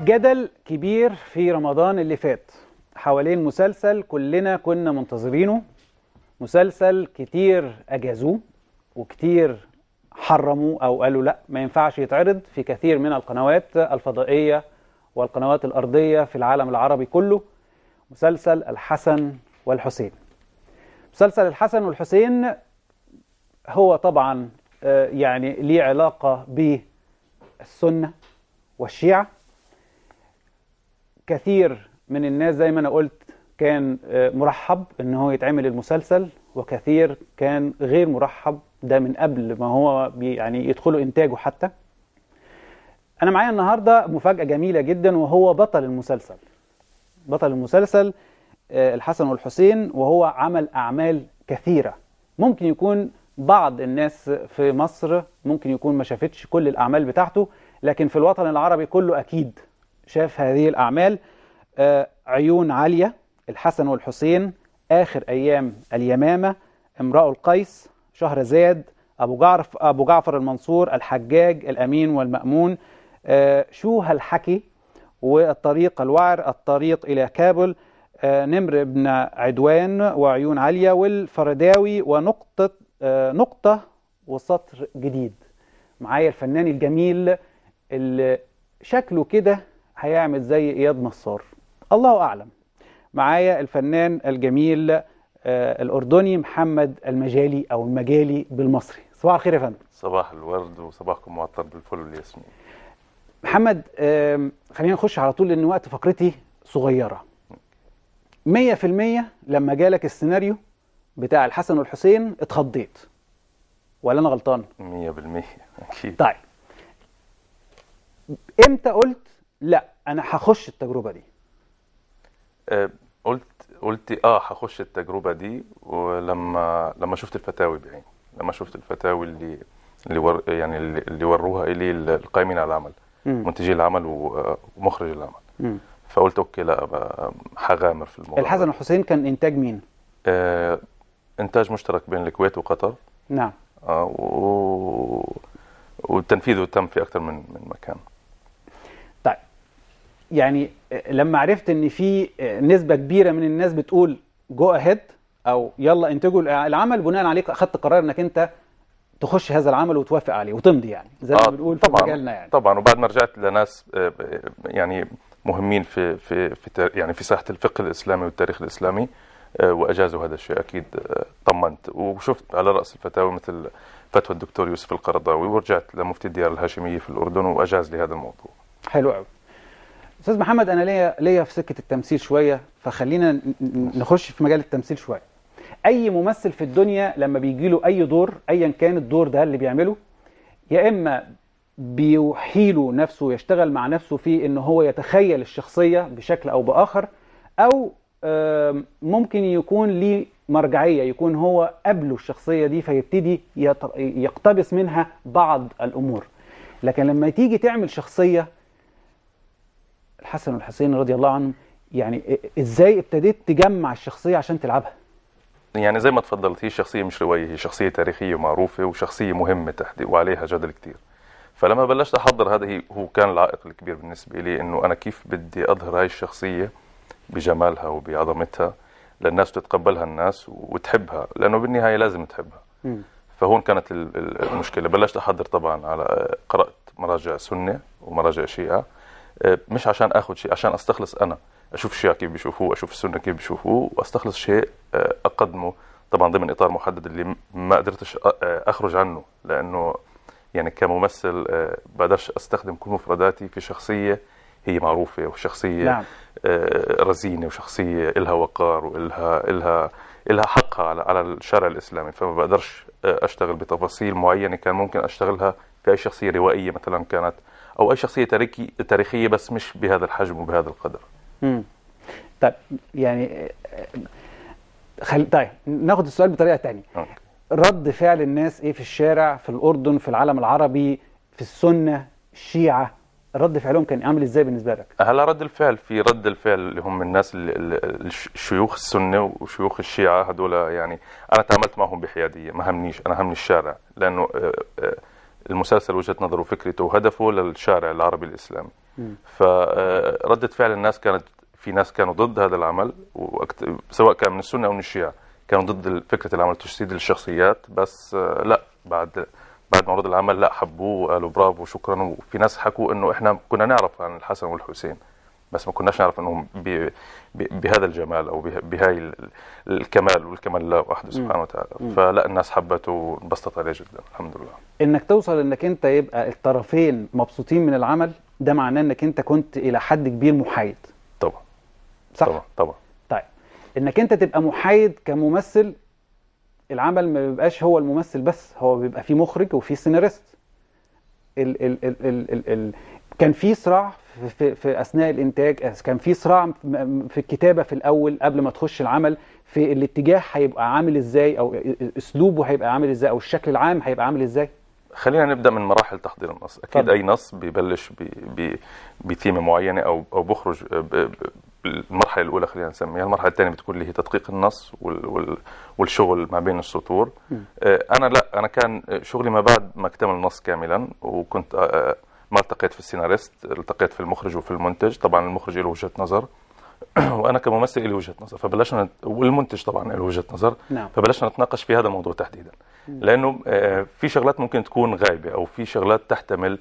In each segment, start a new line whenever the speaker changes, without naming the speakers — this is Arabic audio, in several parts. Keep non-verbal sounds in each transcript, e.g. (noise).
جدل كبير في رمضان اللي فات حوالين مسلسل كلنا كنا منتظرينه مسلسل كتير أجازوه وكتير حرموه أو قالوا لا ما ينفعش يتعرض في كثير من القنوات الفضائية والقنوات الأرضية في العالم العربي كله مسلسل الحسن والحسين مسلسل الحسن والحسين هو طبعا آه، يعني ليه علاقة بالسنة والشيعة كثير من الناس زي ما انا قلت كان آه، مرحب ان هو يتعمل المسلسل وكثير كان غير مرحب ده من قبل ما هو يعني يدخلوا انتاجه حتى انا معايا النهارده مفاجاه جميله جدا وهو بطل المسلسل بطل المسلسل آه، الحسن والحسين وهو عمل اعمال كثيره ممكن يكون بعض الناس في مصر ممكن يكون ما شافتش كل الاعمال بتاعته لكن في الوطن العربي كله اكيد شاف هذه الأعمال آه، عيون عالية الحسن والحسين آخر أيام اليمامة امرأة القيس شهر زاد أبو جعفر, أبو جعفر المنصور الحجاج الأمين والمأمون آه، شو هالحكي والطريق الوعر الطريق إلى كابل آه، نمر بن عدوان وعيون عالية والفرداوي ونقطة نقطة وسطر جديد معايا الفنان الجميل اللي شكله كده هيعمل زي اياد نصار الله اعلم معايا الفنان الجميل آه، الاردني محمد المجالي او المجالي بالمصري صباح الخير يا فندم
صباح الورد وصباحكم معطر بالفل والياسمين
محمد خلينا نخش على طول لان وقت فقرتي صغيره 100% لما جالك السيناريو بتاع الحسن والحسين اتخضيت ولا انا غلطان 100% اكيد طيب امتى قلت لا انا هخش التجربه دي آه، قلت
قلت اه هخش التجربه دي ولما لما شفت الفتاوي بعيني لما شفت الفتاوي اللي اللي ور يعني اللي وروها الي القائمين على العمل منتجي العمل ومخرج العمل م. فقلت اوكي لا هغامر في الموضوع الحسن
الحسين كان انتاج مين؟
آه انتاج مشترك بين الكويت وقطر نعم آه و... والتنفيذ تم في اكثر من من مكان
يعني لما عرفت ان في نسبه كبيره من الناس بتقول جو اهيد او يلا انتجوا العمل بناء عليك اخذت قرار انك انت تخش هذا العمل وتوافق عليه وتمضي يعني زي ما آه بنقول في مجالنا يعني
طبعا وبعد ما رجعت لناس آه، يعني مهمين في في في يعني في ساحه الفقه الاسلامي والتاريخ الاسلامي آه، واجازوا هذا الشيء اكيد آه، طمنت وشفت على راس الفتاوى مثل فتوى الدكتور يوسف القرضاوي ورجعت لمفتي الديار الهاشميه في الاردن واجاز لي هذا الموضوع
حلو قوي استاذ محمد انا ليا ليا في سكه التمثيل شويه فخلينا نخش في مجال التمثيل شويه اي ممثل في الدنيا لما بيجي له اي دور ايا كان الدور ده اللي بيعمله يا اما بيوحيله نفسه يشتغل مع نفسه في ان هو يتخيل الشخصيه بشكل او باخر او ممكن يكون ليه مرجعيه يكون هو قبله الشخصيه دي فيبتدي يقتبس منها بعض الامور لكن لما تيجي تعمل شخصيه الحسن والحسين رضي الله عنهم يعني ازاي ابتديت تجمع الشخصيه عشان تلعبها
يعني زي ما تفضلت هي شخصيه مش روايه هي شخصيه تاريخيه معروفه وشخصيه مهمه تحدي وعليها جدل كتير فلما بلشت احضر هذا هو كان العائق الكبير بالنسبه لي انه انا كيف بدي اظهر هاي الشخصيه بجمالها وبعظمتها للناس تتقبلها الناس وتحبها لانه بالنهايه لازم تحبها فهون كانت المشكله بلشت احضر طبعا على قرات مراجع سنه ومراجع شيعه آه، مش عشان اخذ شيء عشان استخلص انا اشوف الشيعة كيف بيشوفوه اشوف السنه كيف بيشوفوه واستخلص شيء آه، اقدمه طبعا ضمن اطار محدد اللي ما قدرتش آه، اخرج عنه لانه يعني كممثل بقدرش استخدم كل مفرداتي في شخصيه هي معروفه وشخصيه نعم. رزينه وشخصيه إلها وقار وإلها إلها إلها حقها على على الشارع الاسلامي فما بقدرش اشتغل بتفاصيل معينه كان ممكن اشتغلها في اي شخصيه روائيه مثلا كانت او اي شخصيه تاريخي تاريخيه بس مش بهذا الحجم وبهذا القدر
امم طيب يعني خل... طيب ناخد السؤال بطريقه ثانيه آه. رد فعل الناس ايه في الشارع في الاردن في العالم العربي في السنه الشيعه رد فعلهم كان عامل ازاي بالنسبه لك؟
هلا رد الفعل في رد الفعل اللي هم الناس الشيوخ السنه وشيوخ الشيعه هذول يعني انا تعاملت معهم بحياديه ما همنيش انا همني الشارع لانه آه، آه، المسلسل وجهه نظره وفكرته وهدفه للشارع العربي الاسلامي فرده آه، فعل الناس كانت في ناس كانوا ضد هذا العمل سواء كان من السنه او من الشيعه كانوا ضد فكره العمل تجسيد الشخصيات بس آه، لا بعد بعد عرض العمل لا حبوه وقالوا برافو شكرا وفي ناس حكوا انه احنا كنا نعرف عن الحسن والحسين بس ما كناش نعرف انهم بهذا الجمال او بهاي الكمال والكمال الله وحده سبحانه وتعالى فلا الناس حبته وانبسطت عليه جدا الحمد لله
انك توصل انك انت يبقى الطرفين مبسوطين من العمل ده معناه انك انت كنت الى حد كبير محايد طبعا صح طبعا طبعا طيب انك انت تبقى محايد كممثل العمل ما بيبقاش هو الممثل بس هو بيبقى فيه مخرج وفيه سيناريست ال ال ال ال ال ال كان في صراع في, في اثناء الانتاج كان في صراع في الكتابه في الاول قبل ما تخش العمل في الاتجاه هيبقى عامل ازاي او اسلوبه هيبقى عامل ازاي او الشكل العام هيبقى عامل ازاي
خلينا نبدا من مراحل تحضير النص اكيد طبعا. اي نص بيبلش بثيمه بي بي معينه او او بخرج المرحله الاولى خلينا نسميها المرحله الثانيه بتكون اللي هي تدقيق النص والشغل ما بين السطور آه، انا لا انا كان شغلي ما بعد ما اكتمل النص كاملا وكنت آه، آه، ما التقيت في السيناريست التقيت في المخرج وفي المنتج طبعا المخرج له وجهه نظر (clears throat) وانا كممثل له وجهه نظر فبلشنا والمنتج طبعا له وجهه نظر نعم. فبلشنا نتناقش في هذا الموضوع تحديدا لانه في شغلات ممكن تكون غايبه او في شغلات تحتمل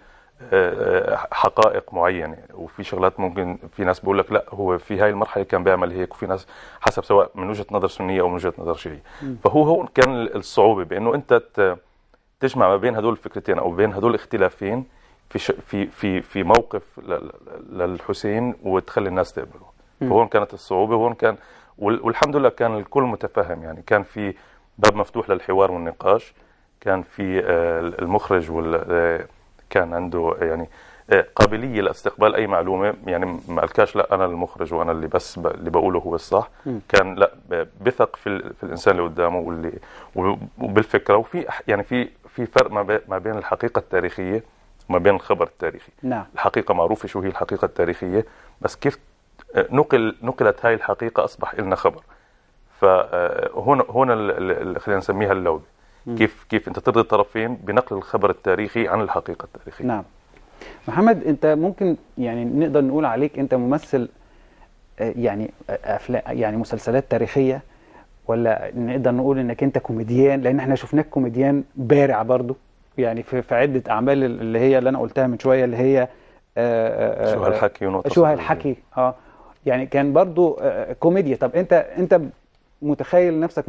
حقائق معينه وفي شغلات ممكن في ناس بيقول لك لا هو في هاي المرحله كان بيعمل هيك وفي ناس حسب سواء من وجهه نظر سنيه او من وجهه نظر شيعيه فهو هون كان الصعوبه بانه انت تجمع ما بين هدول الفكرتين او بين هدول الاختلافين في في في في موقف للحسين وتخلي الناس تقبله فهون كانت الصعوبه وهون كان والحمد لله كان الكل متفهم يعني كان في باب مفتوح للحوار والنقاش كان في آه، المخرج وال آه، كان عنده يعني آه، قابليه لاستقبال اي معلومه يعني ما قالكاش لا انا المخرج وانا اللي بس ب... اللي بقوله هو الصح م. كان لا بثق في, ال... في الانسان اللي قدامه واللي وبالفكره وفي يعني في في فرق ما, ب... ما بين الحقيقه التاريخيه وما بين الخبر التاريخي نعم. الحقيقه معروفه شو هي الحقيقه التاريخيه بس كيف آه، نقل نقلت هاي الحقيقه اصبح لنا خبر فهنا آه، هنا خلينا نسميها اللوبي كيف كيف انت ترضي الطرفين بنقل الخبر التاريخي عن الحقيقه التاريخيه نعم
محمد انت ممكن يعني نقدر نقول عليك انت ممثل آه، يعني آه، افلام يعني مسلسلات تاريخيه ولا نقدر نقول انك انت كوميديان لان احنا شفناك كوميديان بارع برضه يعني في, في عده اعمال اللي هي اللي انا قلتها من شويه اللي هي آه، شو هالحكي شو هالحكي اه يعني كان برضه كوميديا طب انت انت متخيل نفسك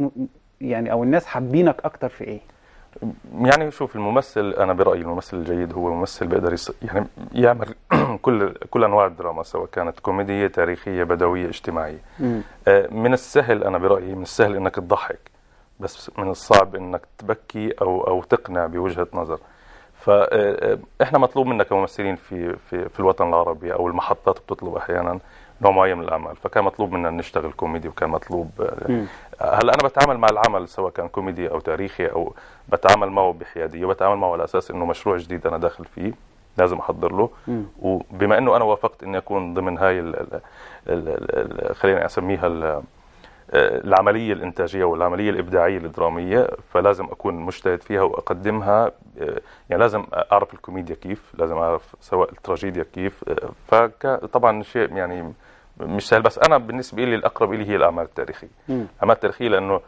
يعني او الناس حابينك اكتر في ايه
يعني شوف الممثل انا برايي الممثل الجيد هو ممثل بيقدر يعني يعمل (clears throat) كل كل انواع الدراما سواء كانت كوميديه تاريخيه بدويه اجتماعيه آه من السهل انا برايي من السهل انك تضحك بس من الصعب انك تبكي او او تقنع بوجهه نظر فاحنا مطلوب منا كممثلين في في في الوطن العربي او المحطات بتطلب احيانا نوع معين من الاعمال فكان مطلوب منا نشتغل كوميدي وكان مطلوب هلا انا بتعامل مع العمل سواء كان كوميدي او تاريخي او بتعامل معه بحياديه بتعامل معه على اساس انه مشروع جديد انا داخل فيه لازم احضر له وبما انه انا وافقت اني اكون ضمن هاي خلينا اسميها العملية الإنتاجية والعملية الإبداعية الدرامية فلازم أكون مجتهد فيها وأقدمها يعني لازم أعرف الكوميديا كيف لازم أعرف سواء التراجيديا كيف فطبعا شيء يعني مش سهل بس أنا بالنسبة لي الأقرب لي هي الأعمال التاريخية الأعمال التاريخية لأنه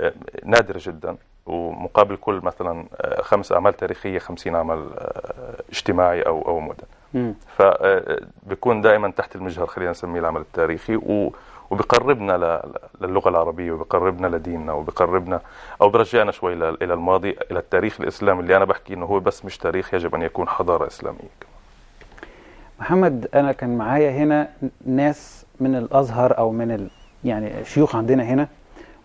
آه، نادرة جدا ومقابل كل مثلا آه، خمس اعمال تاريخيه 50 عمل آه، اجتماعي او او مدني فبيكون آه، دائما تحت المجهر خلينا نسميه العمل التاريخي وبقربنا للغه العربيه وبقربنا لديننا وبقربنا او برجعنا شوي الى الماضي الى التاريخ الاسلامي اللي انا بحكي انه هو بس مش تاريخ يجب ان يكون حضاره اسلاميه كمان.
محمد انا كان معايا هنا ناس من الازهر او من ال... يعني شيوخ عندنا هنا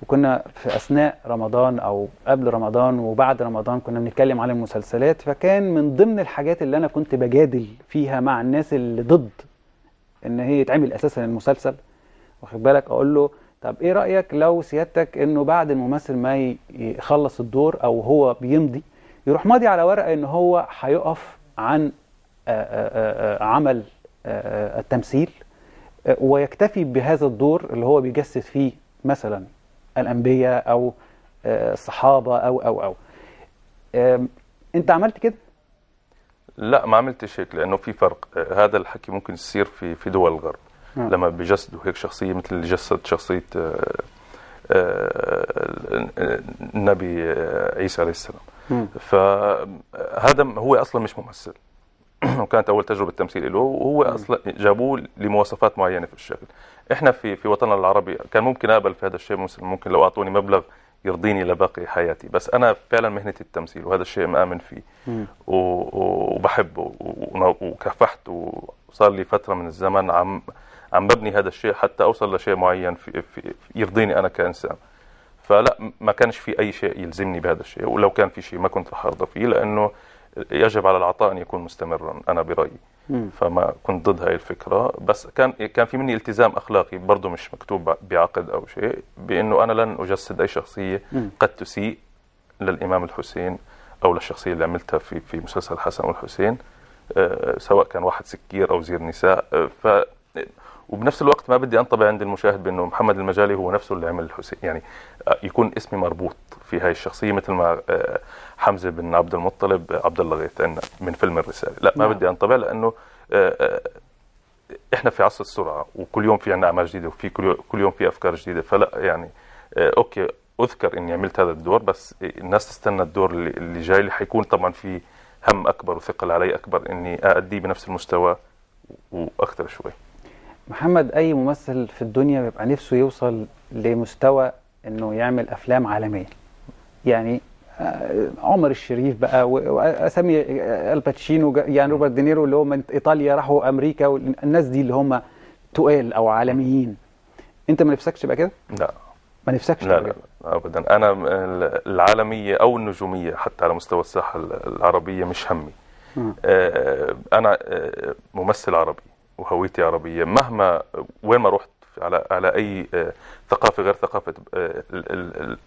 وكنا في اثناء رمضان او قبل رمضان وبعد رمضان كنا بنتكلم على المسلسلات فكان من ضمن الحاجات اللي انا كنت بجادل فيها مع الناس اللي ضد ان هي يتعمل اساسا المسلسل واخد بالك اقول له طب ايه رايك لو سيادتك انه بعد الممثل ما يخلص الدور او هو بيمضي يروح ماضي على ورقه ان هو هيقف عن عمل التمثيل ويكتفي بهذا الدور اللي هو بيجسد فيه مثلا الأنبياء أو آه، الصحابة أو أو أو أنت عملت كده؟
لا ما عملتش هيك لأنه في فرق آه، هذا الحكي ممكن يصير في في دول الغرب آه. لما بجسدوا هيك شخصية مثل اللي جسد شخصية آه، النبي عيسى عليه السلام فهذا هو أصلا مش ممثل وكانت اول تجربه تمثيل له وهو اصلا جابوه لمواصفات معينه في الشكل احنا في في وطننا العربي كان ممكن اقبل في هذا الشيء ممكن لو اعطوني مبلغ يرضيني لباقي حياتي بس انا فعلا مهنتي التمثيل وهذا الشيء مآمن فيه وبحبه وكفحت وصار لي فتره من الزمن عم عم ببني هذا الشيء حتى اوصل لشيء معين في في يرضيني انا كانسان فلا ما كانش في اي شيء يلزمني بهذا الشيء ولو كان في شيء ما كنت رح ارضى فيه لانه يجب على العطاء ان يكون مستمرا انا برايي فما كنت ضد هاي الفكره بس كان كان في مني التزام اخلاقي برضه مش مكتوب بعقد او شيء بانه انا لن اجسد اي شخصيه قد تسيء للامام الحسين او للشخصيه اللي عملتها في في مسلسل الحسن والحسين آه، سواء كان واحد سكير او زير نساء آه، ف وبنفس الوقت ما بدي انطبع عند المشاهد بانه محمد المجالي هو نفسه اللي عمل الحسين يعني آه، يكون اسمي مربوط في هاي الشخصيه مثل ما آه، حمزه بن عبد المطلب آه، عبد الله غيث عندنا من فيلم الرساله لا ما نعم. بدي انطبع لانه احنا في عصر السرعه وكل يوم في عندنا اعمال جديده وفي كل يوم في افكار جديده فلا يعني اوكي اذكر اني عملت هذا الدور بس الناس تستنى الدور اللي جاي اللي حيكون طبعا في هم اكبر وثقل علي اكبر اني ااديه بنفس المستوى واكثر شوي
محمد اي ممثل في الدنيا بيبقى نفسه يوصل لمستوى انه يعمل افلام عالميه يعني آه، عمر الشريف بقى واسامي آه، الباتشينو يعني روبرت دينيرو اللي هو من ايطاليا راحوا امريكا والناس دي اللي هم تقال او عالميين انت ما نفسكش تبقى كده لا ما نفسكش لا, لا, لا
ابدا انا العالميه او النجوميه حتى على مستوى الساحه العربيه مش همي آه. انا ممثل عربي وهويتي عربيه مهما وين ما رحت على على اي آه، ثقافه غير ثقافه آه،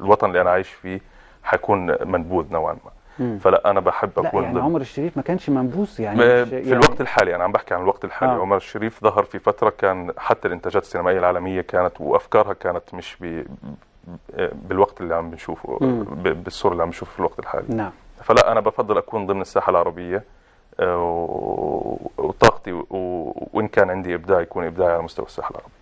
الوطن اللي انا عايش فيه حكون منبوذ نوعا ما فلا انا بحب اكون لا يعني عمر
الشريف ما كانش منبوذ يعني في يعني الوقت
الحالي انا عم بحكي عن الوقت الحالي آه. عمر الشريف ظهر في فتره كان حتى الانتاجات السينمائيه العالميه كانت وافكارها كانت مش ب... آه، بالوقت اللي عم بنشوفه بالصوره اللي عم بنشوفها في الوقت الحالي نعم فلا انا بفضل اكون ضمن الساحه العربيه آه، وطاقتي وان كان عندي ابداع يكون ابداعي على مستوى الساحه العربيه